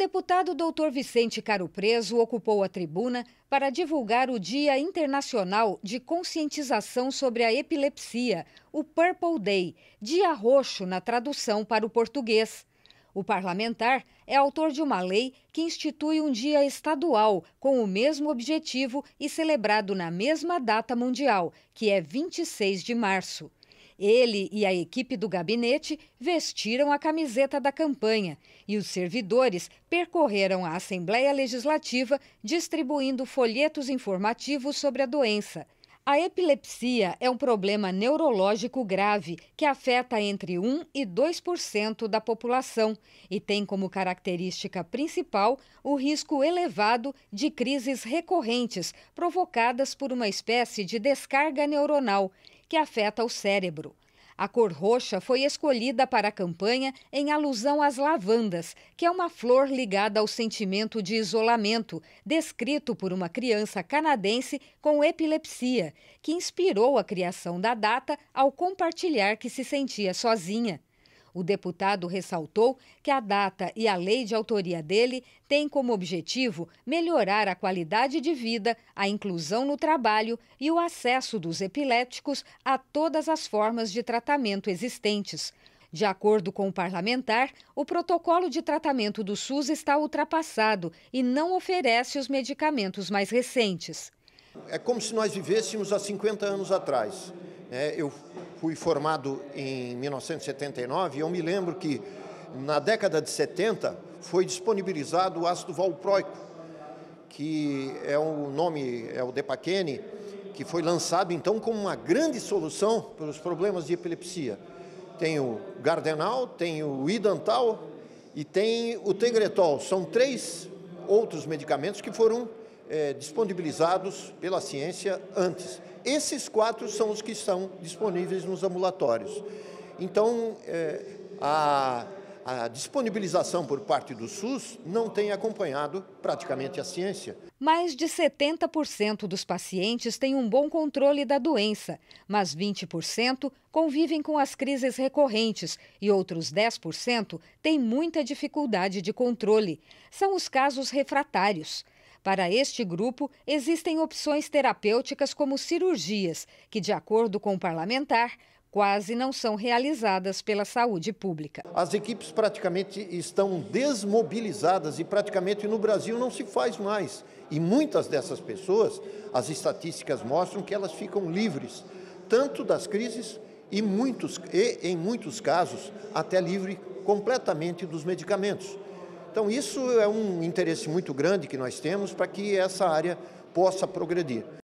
deputado doutor Vicente Caro Preso ocupou a tribuna para divulgar o Dia Internacional de Conscientização sobre a Epilepsia, o Purple Day, dia roxo na tradução para o português. O parlamentar é autor de uma lei que institui um dia estadual com o mesmo objetivo e celebrado na mesma data mundial, que é 26 de março. Ele e a equipe do gabinete vestiram a camiseta da campanha e os servidores percorreram a Assembleia Legislativa distribuindo folhetos informativos sobre a doença. A epilepsia é um problema neurológico grave que afeta entre 1 e 2% da população e tem como característica principal o risco elevado de crises recorrentes provocadas por uma espécie de descarga neuronal que afeta o cérebro. A cor roxa foi escolhida para a campanha em alusão às lavandas, que é uma flor ligada ao sentimento de isolamento, descrito por uma criança canadense com epilepsia, que inspirou a criação da data ao compartilhar que se sentia sozinha. O deputado ressaltou que a data e a lei de autoria dele têm como objetivo melhorar a qualidade de vida, a inclusão no trabalho e o acesso dos epiléticos a todas as formas de tratamento existentes. De acordo com o parlamentar, o protocolo de tratamento do SUS está ultrapassado e não oferece os medicamentos mais recentes. É como se nós vivêssemos há 50 anos atrás. É, eu fui formado em 1979 e eu me lembro que na década de 70 foi disponibilizado o ácido valproico, que é o nome, é o Depaquene, que foi lançado então como uma grande solução para os problemas de epilepsia. Tem o Gardenal, tem o Idantal e tem o Tegretol. São três outros medicamentos que foram é, disponibilizados pela ciência antes. Esses quatro são os que são disponíveis nos ambulatórios. Então, é, a, a disponibilização por parte do SUS não tem acompanhado praticamente a ciência. Mais de 70% dos pacientes têm um bom controle da doença, mas 20% convivem com as crises recorrentes e outros 10% têm muita dificuldade de controle. São os casos refratários. Para este grupo, existem opções terapêuticas como cirurgias, que, de acordo com o parlamentar, quase não são realizadas pela saúde pública. As equipes praticamente estão desmobilizadas e praticamente no Brasil não se faz mais. E muitas dessas pessoas, as estatísticas mostram que elas ficam livres tanto das crises e, muitos, e em muitos casos até livre completamente dos medicamentos. Então, isso é um interesse muito grande que nós temos para que essa área possa progredir.